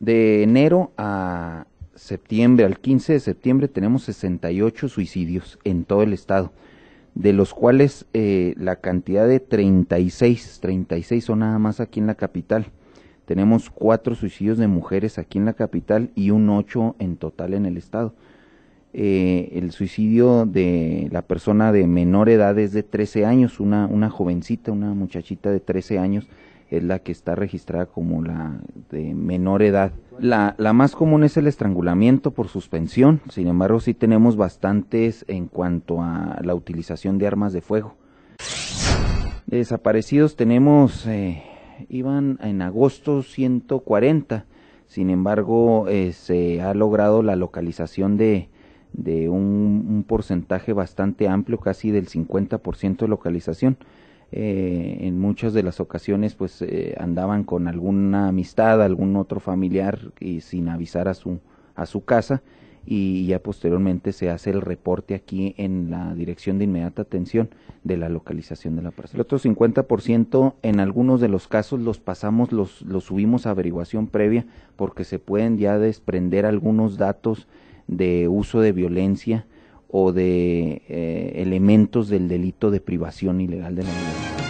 de enero a septiembre, al 15 de septiembre, tenemos 68 suicidios en todo el estado, de los cuales eh, la cantidad de 36, 36 son nada más aquí en la capital. Tenemos cuatro suicidios de mujeres aquí en la capital y un ocho en total en el estado. Eh, el suicidio de la persona de menor edad es de 13 años, una, una jovencita, una muchachita de 13 años es la que está registrada como la de menor edad. La, más común es el estrangulamiento por suspensión, sin embargo sí tenemos bastantes en cuanto a la utilización de armas de fuego. Desaparecidos tenemos, eh, iban en agosto 140, sin embargo eh, se ha logrado la localización de, de un, un porcentaje bastante amplio, casi del 50% de localización. Eh, en muchas de las ocasiones pues eh, andaban con alguna amistad, algún otro familiar y sin avisar a su, a su casa y ya posteriormente se hace el reporte aquí en la dirección de inmediata atención de la localización de la persona. El otro 50% en algunos de los casos los pasamos, los, los subimos a averiguación previa porque se pueden ya desprender algunos datos de uso de violencia o de eh, elementos del delito de privación ilegal de la libertad.